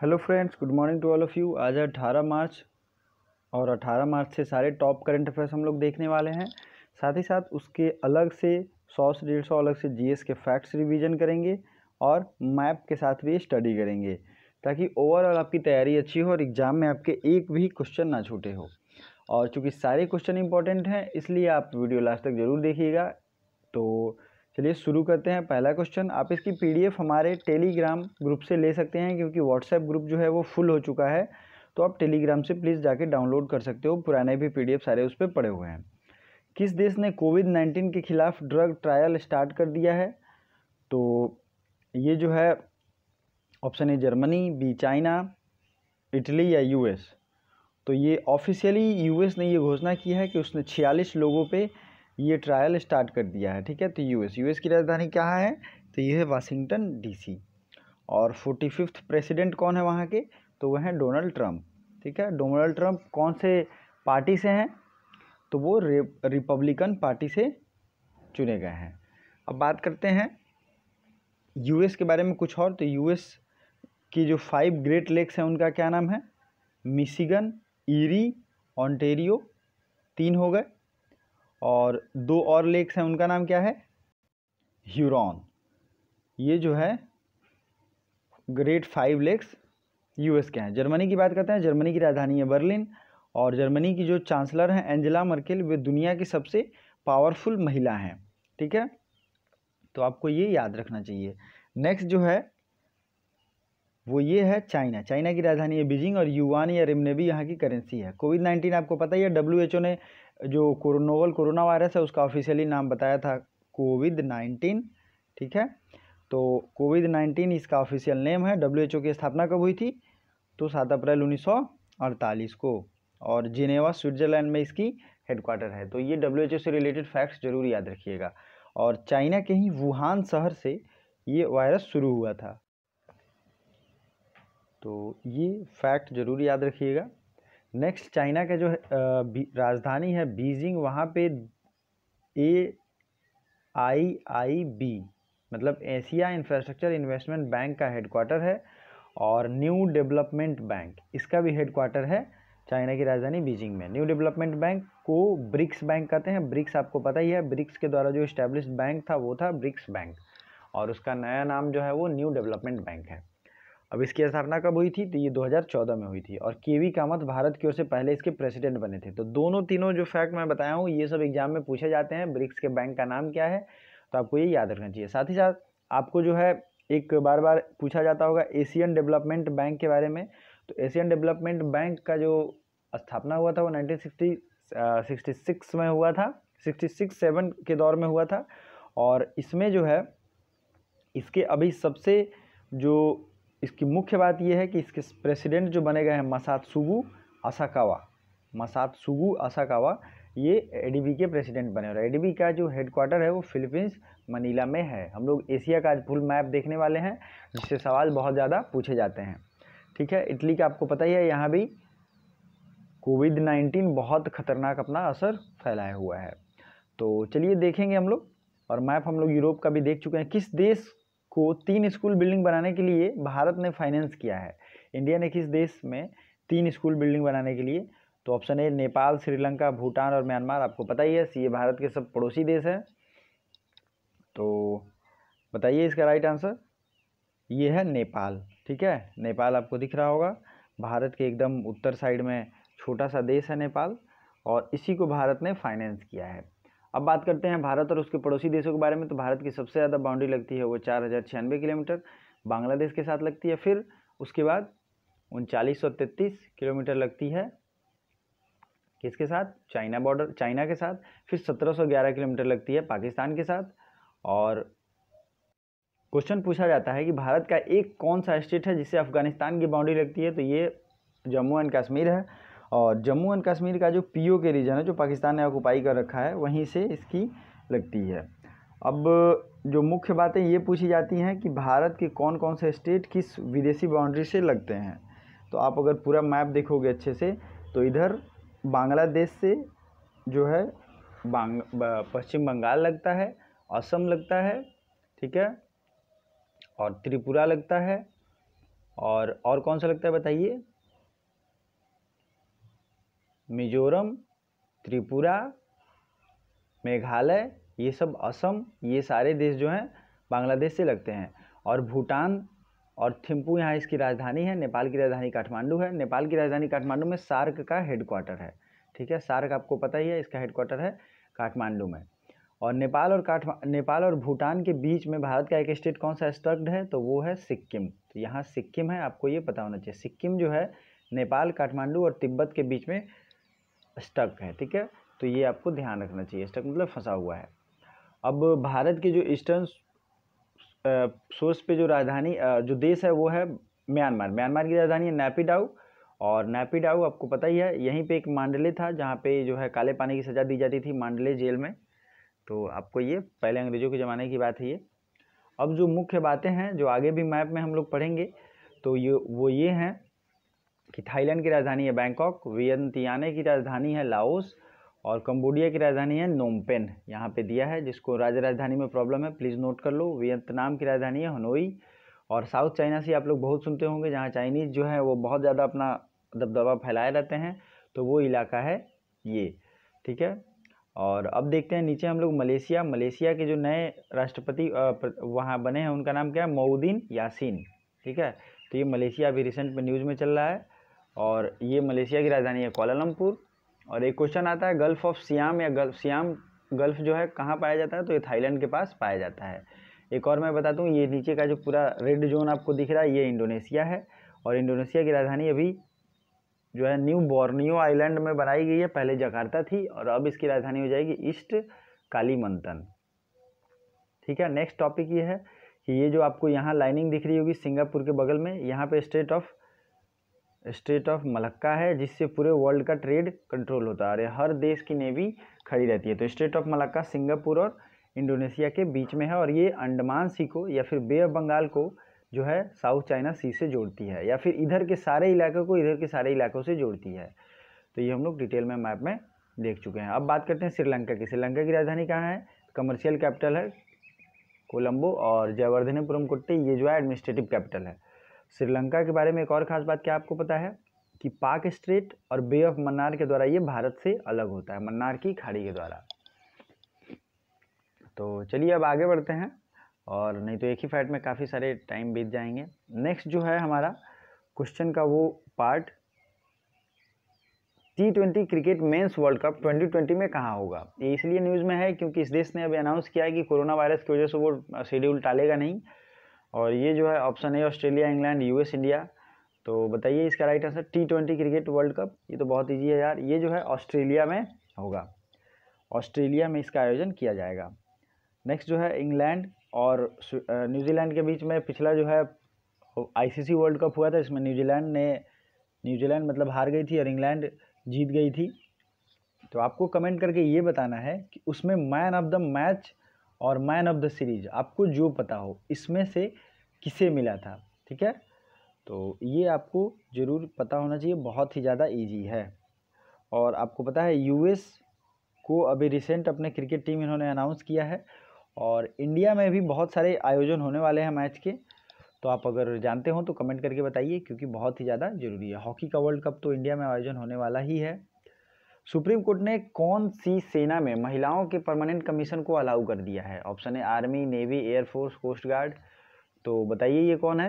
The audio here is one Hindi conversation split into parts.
hello friends good morning to all of you आज है अठारह मार्च और अठारह मार्च से सारे टॉप करंट अफेयर्स हम लोग देखने वाले हैं साथ ही साथ उसके अलग से सौ से डेढ़ सौ अलग से जीएस के फैक्ट्स रिवीजन करेंगे और मैप के साथ भी स्टडी करेंगे ताकि ओवरऑल आपकी तैयारी अच्छी हो और एग्ज़ाम में आपके एक भी क्वेश्चन ना छूटे हो और चूँकि सारे क्वेश्चन इंपॉर्टेंट हैं इसलिए आप वीडियो लास्ट तक ज़रूर देखिएगा तो चलिए शुरू करते हैं पहला क्वेश्चन आप इसकी पीडीएफ हमारे टेलीग्राम ग्रुप से ले सकते हैं क्योंकि व्हाट्सएप ग्रुप जो है वो फुल हो चुका है तो आप टेलीग्राम से प्लीज़ जाके डाउनलोड कर सकते हो पुराने भी पीडीएफ सारे उस पर पड़े हुए हैं किस देश ने कोविड नाइन्टीन के खिलाफ ड्रग ट्रायल स्टार्ट कर दिया है तो ये जो है option A Germany B China Italy या यूएस तो ये ऑफिशियली यूएस ने ये घोषणा की है कि उसने छियालीस लोगों पे ये ट्रायल स्टार्ट कर दिया है ठीक है तो यूएस यूएस की राजधानी क्या है तो ये है वाशिंगटन डीसी और फोर्टी फिफ्थ प्रेसिडेंट कौन है वहाँ के तो वह हैं डोनाल्ड ट्रंप ठीक है डोनाल्ड ट्रंप कौन से पार्टी से हैं तो वो रिपब्लिकन पार्टी से चुने गए हैं अब बात करते हैं यूएस के बारे में कुछ और तो यूएस की जो फाइव ग्रेट लेक्स हैं उनका क्या नाम है मिशिगन ईरी ऑन्टेरियो तीन हो गए और दो और लेक्स हैं उनका नाम क्या है ह्यूरॉन ये जो है ग्रेट फाइव लेक्स यूएस के हैं जर्मनी की बात करते हैं जर्मनी की राजधानी है बर्लिन और जर्मनी की जो चांसलर हैं एंजेला मर्केल वे दुनिया की सबसे पावरफुल महिला हैं ठीक है तो आपको ये याद रखना चाहिए नेक्स्ट जो है वो ये है चाइना चाइना की राजधानी है बीजिंग और युवान या रिमनेबी यहाँ की करेंसी है कोविड नाइन्टीन आपको पता ही है डब्ल्यू एच ओ ने जो कोरोनोवल कोरोना वायरस है उसका ऑफिशियली नाम बताया था कोविड नाइन्टीन ठीक है तो कोविड नाइन्टीन इसका ऑफिशियल नेम है डब्ल्यू की स्थापना कब हुई थी तो सात अप्रैल उन्नीस को और जिनेवा स्विट्जरलैंड में इसकी हेडक्वार्टर है तो ये डब्ल्यू से रिलेटेड फैक्ट्स जरूर याद रखिएगा और चाइना के ही वुहान शहर से ये वायरस शुरू हुआ था तो ये फैक्ट ज़रूर याद रखिएगा नेक्स्ट चाइना का जो राजधानी है बीजिंग वहाँ पे ए आई आई बी मतलब एशिया इंफ्रास्ट्रक्चर इन्वेस्टमेंट बैंक का हेडक्वार्टर है और न्यू डेवलपमेंट बैंक इसका भी हेडक्वार्टर है चाइना की राजधानी बीजिंग में न्यू डेवलपमेंट बैंक को ब्रिक्स बैंक कहते हैं ब्रिक्स आपको पता ही है ब्रिक्स के द्वारा जो इस्टेब्लिश बैंक था वो था ब्रिक्स बैंक और उसका नया नाम जो है वो न्यू डेवलपमेंट बैंक है अब इसकी स्थापना कब हुई थी तो ये 2014 में हुई थी और के वी कामत भारत की ओर से पहले इसके प्रेसिडेंट बने थे तो दोनों तीनों जो फैक्ट मैं बताया हूँ ये सब एग्जाम में पूछे जाते हैं ब्रिक्स के बैंक का नाम क्या है तो आपको ये याद रखना चाहिए साथ ही साथ आपको जो है एक बार बार पूछा जाता होगा एशियन डेवलपमेंट बैंक के बारे में तो एशियन डेवलपमेंट बैंक का जो स्थापना हुआ था वो नाइनटीन सिक्सटी में हुआ था सिक्सटी सिक्स सेवन के दौर में हुआ था और इसमें जो है इसके अभी सबसे जो इसकी मुख्य बात यह है कि इसके प्रेसिडेंट जो बने गए हैं मसातसुगु असाकावा मसातसुगु असाकावा ये एडीबी के प्रेसिडेंट बने और एडीबी का जो हेडक्वार्टर है वो फिलीपींस मनीला में है हम लोग एशिया का आज फुल मैप देखने वाले हैं जिससे सवाल बहुत ज़्यादा पूछे जाते हैं ठीक है इटली का आपको पता ही है यहाँ भी कोविड नाइन्टीन बहुत खतरनाक अपना असर फैलाया हुआ है तो चलिए देखेंगे हम लोग और मैप हम लोग यूरोप का भी देख चुके हैं किस देश को तीन स्कूल बिल्डिंग बनाने के लिए भारत ने फाइनेंस किया है इंडिया ने किस देश में तीन स्कूल बिल्डिंग बनाने के लिए तो ऑप्शन ए नेपाल श्रीलंका भूटान और म्यांमार आपको पता ही है सी ये भारत के सब पड़ोसी देश हैं तो बताइए इसका राइट आंसर ये है नेपाल ठीक है नेपाल आपको दिख रहा होगा भारत के एकदम उत्तर साइड में छोटा सा देश है नेपाल और इसी को भारत ने फाइनेंस किया है अब बात करते हैं भारत और उसके पड़ोसी देशों के बारे में तो भारत की सबसे ज़्यादा बाउंड्री लगती है वो चार हज़ार छियानवे किलोमीटर बांग्लादेश के साथ लगती है फिर उसके बाद उनचालीस सौ तैंतीस किलोमीटर लगती है किसके साथ चाइना बॉर्डर चाइना के साथ फिर सत्रह सौ ग्यारह किलोमीटर लगती है पाकिस्तान के साथ और क्वेश्चन पूछा जाता है कि भारत का एक कौन सा स्टेट है जिसे अफगानिस्तान की बाउंड्री लगती है तो ये जम्मू एंड कश्मीर है और जम्मू एंड कश्मीर का जो पीओ के रीजन है जो पाकिस्तान ने ऑक्यूपाई कर रखा है वहीं से इसकी लगती है अब जो मुख्य बातें ये पूछी जाती हैं कि भारत के कौन कौन से स्टेट किस विदेशी बाउंड्री से लगते हैं तो आप अगर पूरा मैप देखोगे अच्छे से तो इधर बांग्लादेश से जो है बांग पश्चिम बंगाल लगता है असम लगता है ठीक है और त्रिपुरा लगता है और और कौन सा लगता है बताइए मिजोरम त्रिपुरा मेघालय ये सब असम ये सारे देश जो हैं बांग्लादेश से लगते हैं और भूटान और थिम्पू यहाँ इसकी राजधानी है नेपाल की राजधानी काठमांडू है नेपाल की राजधानी काठमांडू में सार्क का हेडक्वार्टर है ठीक है सार्क आपको पता ही है इसका हेडक्वार्टर है काठमांडू में और नेपाल और काठमा नेपाल और भूटान के बीच में भारत का एक स्टेट कौन सा स्ट्रक्ट है तो वो है सिक्किम तो यहाँ सिक्किम है आपको ये पता होना चाहिए सिक्किम जो है नेपाल काठमांडू और तिब्बत के बीच में स्टक है ठीक है तो ये आपको ध्यान रखना चाहिए स्टक मतलब फंसा हुआ है अब भारत के जो ईस्टर्न सोर्स पे जो राजधानी जो देश है वो है म्यांमार म्यांमार की राजधानी है नैपिडाउ और नैपिडाउ आपको पता ही है यहीं पे एक मांडले था जहाँ पे जो है काले पानी की सज़ा दी जाती थी मांडले जेल में तो आपको ये पहले अंग्रेज़ों के ज़माने की बात है ये अब जो मुख्य बातें हैं जो आगे भी मैप में हम लोग पढ़ेंगे तो ये वो ये हैं कि थाईलैंड की राजधानी है बैंकॉक वियंतियाने की राजधानी है लाओस और कंबोडिया की राजधानी है नोमपेन यहाँ पे दिया है जिसको राज्य राजधानी में प्रॉब्लम है प्लीज़ नोट कर लो वियतनाम की राजधानी है हनोई और साउथ चाइना से आप लोग बहुत सुनते होंगे जहाँ चाइनीज़ जो है वो बहुत ज़्यादा अपना दबदबा फैलाए रहते हैं तो वो इलाका है ये ठीक है और अब देखते हैं नीचे हम लोग मलेशिया मलेशिया के जो नए राष्ट्रपति वहाँ बने हैं उनका नाम क्या है मोउद्दीन यासीन ठीक है तो ये मलेशिया अभी रिसेंट में न्यूज़ में चल रहा है और ये मलेशिया की राजधानी है कोलालमपुर और एक क्वेश्चन आता है गल्फ़ ऑफ सियाम या गल्फ सियाम गल्फ़ जो है कहाँ पाया जाता है तो ये थाईलैंड के पास पाया जाता है एक और मैं बता दूँ ये नीचे का जो पूरा रेड जोन आपको दिख रहा है ये इंडोनेशिया है और इंडोनेशिया की राजधानी अभी जो है न्यू बोर्नियो आइलैंड में बनाई गई है पहले जकार्ता थी और अब इसकी राजधानी हो जाएगी ईस्ट काली ठीक है नेक्स्ट टॉपिक ये है कि ये जो आपको यहाँ लाइनिंग दिख रही होगी सिंगापुर के बगल में यहाँ पे strait of strait of Malacca है जिससे पूरे वर्ल्ड का ट्रेड कंट्रोल होता है और हर देश की नेवी खड़ी रहती है तो स्टेट ऑफ मलक्का सिंगापुर और इंडोनेशिया के बीच में है और ये अंडमान सी को या फिर बे ऑफ बंगाल को जो है साउथ चाइना सी से जोड़ती है या फिर इधर के सारे इलाकों को इधर के सारे इलाकों से जोड़ती है तो ये हम लोग डिटेल में मैप में देख चुके हैं अब बात करते हैं श्रीलंका की श्रीलंका की राजधानी कहाँ है कमर्शियल कैपिटल है कोलंबो और जयवर्धनपुरम कोट्टी ये जो है एडमिनिस्ट्रेटिव कैपिटल है श्रीलंका के बारे में एक और ख़ास बात क्या आपको पता है कि पाक स्ट्रेट और बे ऑफ मन्नार के द्वारा ये भारत से अलग होता है मन्नार की खाड़ी के द्वारा तो चलिए अब आगे बढ़ते हैं और नहीं तो एक ही फैट में काफ़ी सारे टाइम बीत जाएंगे नेक्स्ट जो है हमारा क्वेश्चन का वो part T twenty cricket men's world cup 2020 में कहाँ होगा ये इसलिए न्यूज़ में है क्योंकि इस देश ने अभी अनाउंस किया है कि कोरोना वायरस की वजह से वो शेड्यूल टालेगा नहीं और ये जो है ऑप्शन है ऑस्ट्रेलिया इंग्लैंड यूएस इंडिया तो बताइए इसका right answer T twenty cricket world cup ये तो बहुत ईजी है यार ये जो है ऑस्ट्रेलिया में होगा ऑस्ट्रेलिया में इसका आयोजन किया जाएगा नेक्स्ट जो है इंग्लैंड और न्यूजीलैंड के बीच में पिछला जो है आईसीसी वर्ल्ड कप हुआ था इसमें न्यूजीलैंड ने न्यूजीलैंड मतलब हार गई थी और इंग्लैंड जीत गई थी तो आपको कमेंट करके ये बताना है कि उसमें मैन ऑफ द मैच और मैन ऑफ द सीरीज आपको जो पता हो इसमें से किसे मिला था ठीक है तो ये आपको ज़रूर पता होना चाहिए बहुत ही ज़्यादा इजी है और आपको पता है यूएस को अभी रिसेंट अपने क्रिकेट टीम इन्होंने अनाउंस किया है और इंडिया में भी बहुत सारे आयोजन होने वाले हैं मैच के तो आप अगर जानते हो तो कमेंट करके बताइए क्योंकि बहुत ही ज़्यादा ज़रूरी है हॉकी का वर्ल्ड कप तो इंडिया में आयोजन होने वाला ही है सुप्रीम कोर्ट ने कौन सी सेना में महिलाओं के परमानेंट कमीशन को अलाउ कर दिया है ऑप्शन है army navy air force coast guard तो बताइए ये कौन है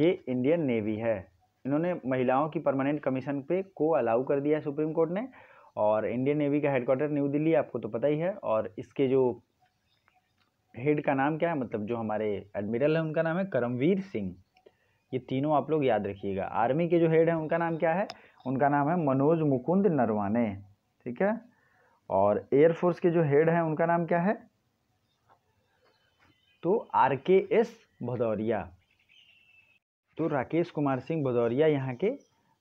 ये इंडियन नेवी है इन्होंने महिलाओं की परमानेंट कमीशन पे को अलाउ कर दिया है सुप्रीम कोर्ट ने और इंडियन नेवी का हेडक्वार्टर न्यू दिल्ली आपको तो पता ही है और इसके जो हेड का नाम क्या है मतलब जो हमारे एडमिरल हैं उनका नाम है करमवीर सिंह ये तीनों आप लोग याद रखिएगा आर्मी के जो हेड है उनका नाम क्या है उनका नाम है मनोज मुकुंद नरवाने ठीक है और एयरफोर्स के जो हेड हैं उनका नाम क्या है तो आर के एस भदौरिया तो राकेश कुमार सिंह भदौरिया यहाँ के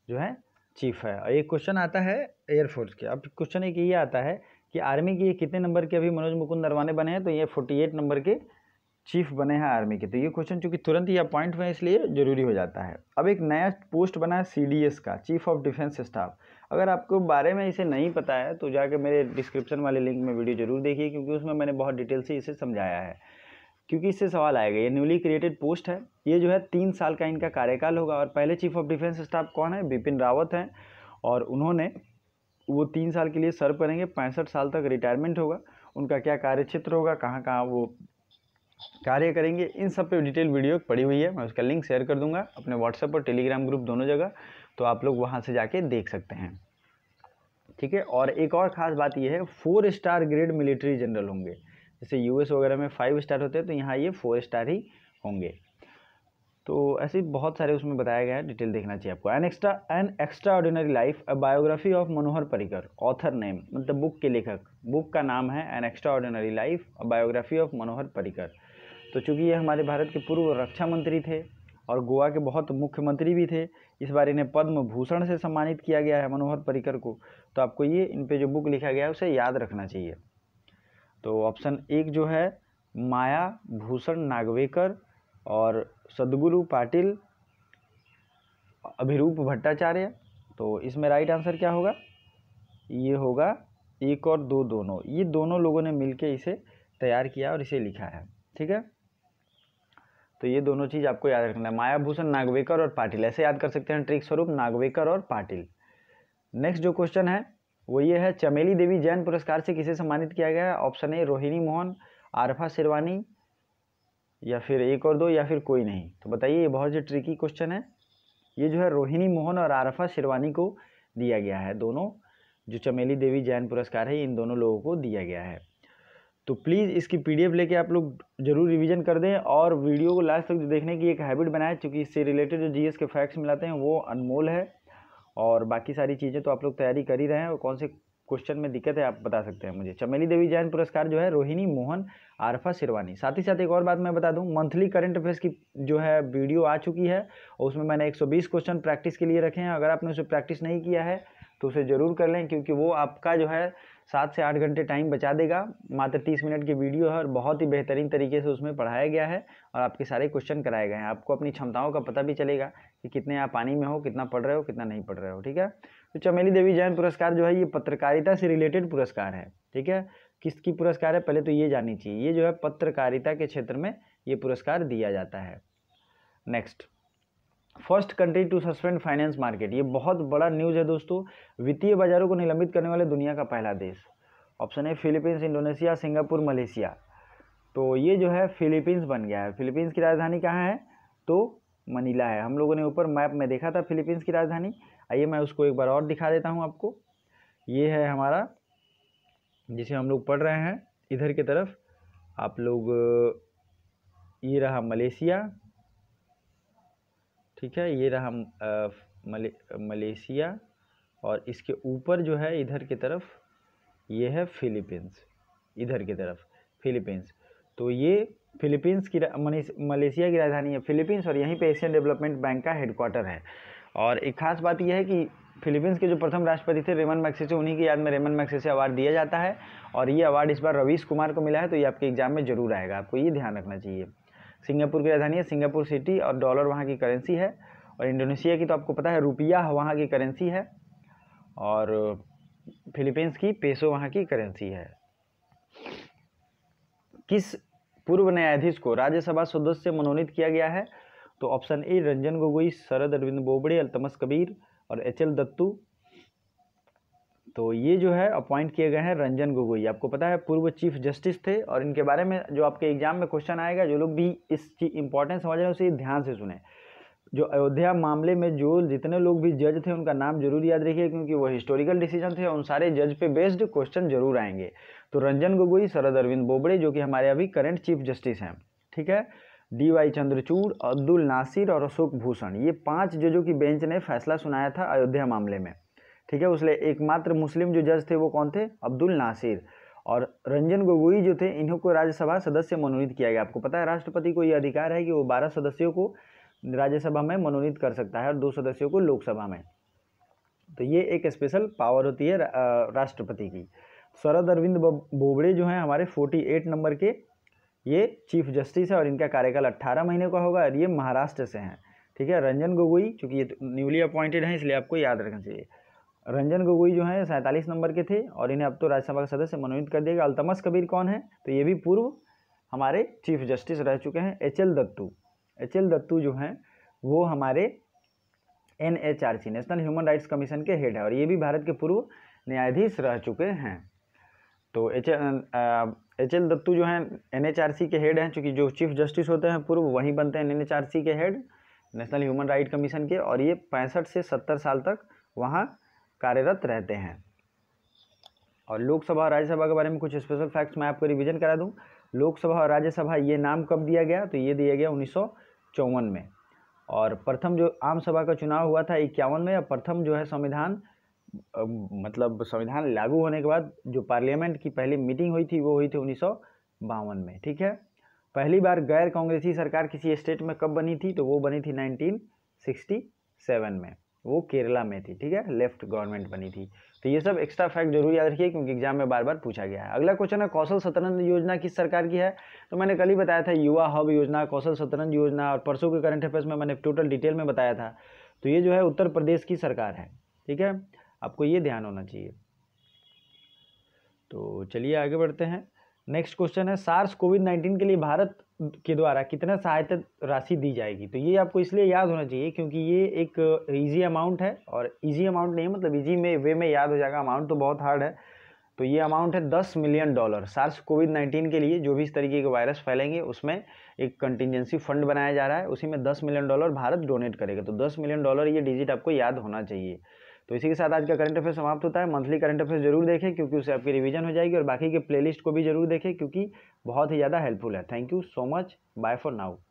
जो है चीफ है और एक क्वेश्चन आता है एयरफोर्स के अब क्वेश्चन एक ये आता है कि आर्मी के कितने नंबर के अभी मनोज मुकुंद नरवाने बने हैं तो ये फोर्टी एट नंबर के चीफ बने हैं आर्मी के तो ये क्वेश्चन चूंकि तुरंत ही अपॉइंट हुए इसलिए ज़रूरी हो जाता है अब एक नया पोस्ट बना है सी का चीफ ऑफ डिफेंस स्टाफ अगर आपको बारे में इसे नहीं पता है तो जाकर मेरे डिस्क्रिप्शन वाले लिंक में वीडियो जरूर देखिए क्योंकि उसमें मैंने बहुत डिटेल से इसे समझाया है क्योंकि इससे सवाल आएगा ये न्यूली क्रिएटेड पोस्ट है ये जो है तीन साल का इनका कार्यकाल होगा और पहले चीफ ऑफ डिफेंस स्टाफ कौन है बिपिन रावत हैं और उन्होंने वो तीन साल के लिए सर्व करेंगे पैंसठ साल तक रिटायरमेंट होगा उनका क्या क्षेत्र होगा कहाँ कहाँ वो कार्य करेंगे इन सब पे डिटेल वीडियो पड़ी हुई है मैं उसका लिंक शेयर कर दूंगा अपने व्हाट्सएप और टेलीग्राम ग्रुप दोनों जगह तो आप लोग वहाँ से जाके देख सकते हैं ठीक है और एक और ख़ास बात यह है four star grade military general होंगे जैसे यूएस वगैरह में फाइव स्टार होते हैं तो यहाँ ये फोर स्टार ही होंगे तो ऐसे बहुत सारे उसमें बताया गया है डिटेल देखना चाहिए आपको an extra an extraordinary life a biography of Manohar Parrikar author name मतलब बुक के लेखक बुक का नाम है an extraordinary life a biography of Manohar Parrikar तो चूँकि ये हमारे भारत के पूर्व रक्षा मंत्री थे और गोवा के बहुत मुख्यमंत्री भी थे इस बार इन्हें पद्म भूषण से सम्मानित किया गया है मनोहर पर्रिकर को तो आपको ये इन पे जो बुक लिखा गया है उसे याद रखना चाहिए तो ऑप्शन एक जो है माया भूषण नागवेकर और सदगुरु पाटिल अभिरूप भट्टाचार्य तो इसमें राइट आंसर क्या होगा ये होगा एक और दो दोनों ये दोनों लोगों ने मिलकर इसे तैयार किया और इसे लिखा है ठीक है तो ये दोनों चीज़ आपको याद रखना है मायाभूषण नागवेकर और पाटिल ऐसे याद कर सकते हैं ट्रिक स्वरूप नागवेकर और पाटिल नेक्स्ट जो क्वेश्चन है वो ये है चमेली देवी जैन पुरस्कार से किसे सम्मानित किया गया है ऑप्शन ए रोहिणी मोहन आरफा शेरवानी या फिर एक और दो या फिर कोई नहीं तो बताइए ये बहुत ही ट्रिकी क्वेश्चन है ये जो है रोहिणी मोहन और आरफा शेरवानी को दिया गया है दोनों जो चमेली देवी जैन पुरस्कार है इन दोनों लोगों को दिया गया है तो प्लीज़ इसकी पीडीएफ लेके आप लोग जरूर रिवीजन कर दें और वीडियो को लास्ट तक देखने की एक हैबिट बनाए क्योंकि इससे रिलेटेड जो जीएस के फैक्ट्स मिलाते हैं वो अनमोल है और बाकी सारी चीज़ें तो आप लोग तैयारी कर ही रहे हैं और कौन से क्वेश्चन में दिक्कत है आप बता सकते हैं मुझे चमेली देवी जैन पुरस्कार जो है रोहिणी मोहन आरफा शिरवानी साथ ही साथ एक और बात मैं बता दूं मंथली करंट अफेयर्स की जो है वीडियो आ चुकी है और उसमें मैंने 120 क्वेश्चन प्रैक्टिस के लिए रखे हैं अगर आपने उसे प्रैक्टिस नहीं किया है तो उसे ज़रूर कर लें क्योंकि वो आपका जो है सात से आठ घंटे टाइम बचा देगा मात्र तीस मिनट की वीडियो है और बहुत ही बेहतरीन तरीके से उसमें पढ़ाया गया है और आपके सारे क्वेश्चन कराए गए हैं आपको अपनी क्षमताओं का पता भी चलेगा कि कितने आप पानी में हो कितना पढ़ रहे हो कितना नहीं पढ़ रहे हो ठीक है तो चमेली देवी जैन पुरस्कार जो है ये पत्रकारिता से रिलेटेड पुरस्कार है ठीक है किसकी पुरस्कार है पहले तो ये जाननी चाहिए ये जो है पत्रकारिता के क्षेत्र में ये पुरस्कार दिया जाता है next first country to suspend finance market ये बहुत बड़ा न्यूज़ है दोस्तों वित्तीय बाज़ारों को निलंबित करने वाले दुनिया का पहला देश ऑप्शन है फिलीपींस इंडोनेशिया सिंगापुर मलेशिया तो ये जो है फिलीपींस बन गया है फिलीपींस की राजधानी कहाँ है तो मनीला है हम लोगों ने ऊपर मैप में देखा था फिलीपींस की राजधानी आइए मैं उसको एक बार और दिखा देता हूँ आपको ये है हमारा जिसे हम लोग पढ़ रहे हैं इधर की तरफ आप लोग ये रहा मलेशिया ठीक है ये रहा मले, मलेशिया और इसके ऊपर जो है इधर की तरफ ये है फिलीपींस इधर की तरफ फिलीपींस तो ये फिलीपींस की मलेशिया की राजधानी है फिलीपींस और यहीं पे एशियन डेवलपमेंट बैंक का हेडक्वार्टर है और एक खास बात यह है कि फिलीपींस के जो प्रथम राष्ट्रपति थे रेमन मैक्सेसे उन्हीं की याद में रेमन मैक्सेसे अवार्ड दिया जाता है और ये अवार्ड इस बार रवीश कुमार को मिला है तो ये आपके एग्जाम में ज़रूर आएगा आपको ये ध्यान रखना चाहिए सिंगापुर की राजधानी है सिंगापुर सिटी और डॉलर वहाँ की करेंसी है और इंडोनेशिया की तो आपको पता है रुपया वहाँ की करेंसी है और फिलीपींस की पेसो वहाँ की करेंसी है किस पूर्व न्यायाधीश को राज्यसभा सदस्य मनोनीत किया गया है तो ऑप्शन ए रंजन गोगोई शरद अरविंद बोबड़े अल्तमस कबीर और एच एल दत्तू तो ये जो है अपॉइंट किए गए हैं रंजन गोगोई आपको पता है पूर्व चीफ जस्टिस थे और इनके बारे में जो आपके एग्जाम में क्वेश्चन आएगा जो लोग भी इसकी इंपॉर्टेंस समझ रहे हैं उसे ध्यान से सुने जो अयोध्या मामले में जो जितने लोग भी जज थे उनका नाम जरूर याद रखिए क्योंकि वो हिस्टोरिकल डिसीजन थे उन सारे जज पे बेस्ड क्वेश्चन जरूर आएंगे तो रंजन गोगोई शरद अरविंद बोबड़े जो कि हमारे अभी करंट चीफ जस्टिस हैं ठीक है डी वाई चंद्रचूड़ अब्दुल नासिर और अशोक भूषण ये पांच जजों की बेंच ने फैसला सुनाया था अयोध्या मामले में ठीक है उसलिए एकमात्र मुस्लिम जो जज थे वो कौन थे अब्दुल नासिर और रंजन गोगोई जो थे इन्हों को राज्यसभा सदस्य मनोनीत किया गया आपको पता है राष्ट्रपति को ये अधिकार है कि वो बारह सदस्यों को राज्यसभा में मनोनीत कर सकता है और दो सदस्यों को लोकसभा में तो ये एक स्पेशल पावर होती है राष्ट्रपति की शरद अरविंद बोबड़े जो हैं हमारे फोर्टी एट नंबर के ये चीफ जस्टिस है और इनका कार्यकाल अट्ठारह महीने का होगा और ये महाराष्ट्र से हैं ठीक है रंजन गोगोई चूँकि ये न्यूली तो अपॉइंटेड हैं इसलिए आपको याद रखना चाहिए रंजन गोगोई जो हैं सैंतालीस नंबर के थे और इन्हें अब तो राज्यसभा के सदस्य मनोनीत कर दिया गया अल्तमस कबीर कौन है तो ये भी पूर्व हमारे चीफ जस्टिस रह चुके हैं H L Dattu H L Dattu जो हैं वो हमारे N H R C national human rights commission के हेड है और ये भी भारत के पूर्व न्यायाधीश रह चुके हैं तो एच एच एल दत्तू जो हैं एन एच आर सी के हेड हैं चूँकि जो चीफ जस्टिस होते हैं पूर्व वहीं बनते हैं एन एच आर सी के head national human right commission के और ये पैंसठ से सत्तर साल तक वहाँ कार्यरत रहते हैं और लोकसभा और राज्यसभा के बारे में कुछ स्पेशल फैक्ट्स मैं आपको रिवीजन करा दूं लोकसभा और राज्यसभा ये नाम कब दिया गया तो ये दिया गया उन्नीस में और प्रथम जो आम सभा का चुनाव हुआ था इक्यावन में और प्रथम जो है संविधान मतलब संविधान लागू होने के बाद जो पार्लियामेंट की पहली मीटिंग हुई थी वो हुई थी उन्नीस में ठीक है पहली बार गैर कांग्रेसी सरकार किसी स्टेट में कब बनी थी तो वो बनी थी 1967 में वो केरला में थी ठीक है लेफ्ट गवर्नमेंट बनी थी तो ये सब एक्स्ट्रा फैक्ट जरूर याद रखिए क्योंकि एग्जाम में बार बार पूछा गया है अगला क्वेश्चन है कौशल शतरंज योजना किस सरकार की है तो मैंने कल ही बताया था युवा हब योजना कौशल शतरंज योजना और परसों के करंट अफेयर्स में मैंने टोटल डिटेल में बताया था तो ये जो है उत्तर प्रदेश की सरकार है ठीक है आपको ये ध्यान होना चाहिए तो चलिए आगे बढ़ते हैं नेक्स्ट क्वेश्चन है सार्स कोविड नाइन्टीन के लिए भारत के द्वारा कितना सहायता राशि दी जाएगी तो ये आपको इसलिए याद होना चाहिए क्योंकि ये एक ईजी अमाउंट है और ईजी अमाउंट नहीं मतलब ईजी में वे में याद हो जाएगा अमाउंट तो बहुत हार्ड है तो ये अमाउंट है दस million dollar SARS Covid nineteen के लिए जो भी इस तरीके के वायरस फैलेंगे उसमें एक कंटिजेंसी फंड बनाया जा रहा है उसी में दस मिलियन डॉलर भारत डोनेट करेगा तो दस मिलियन डॉलर ये डिजिट आपको याद होना चाहिए तो इसी के साथ आज का करंट अफेयर समाप्त होता है मंथली करंट अफेयर जरूर देखें क्योंकि उससे आपकी रिवीजन हो जाएगी और बाकी के प्लेलिस्ट को भी जरूर देखें क्योंकि बहुत ही ज़्यादा हेल्पफुल है thank you so much bye for now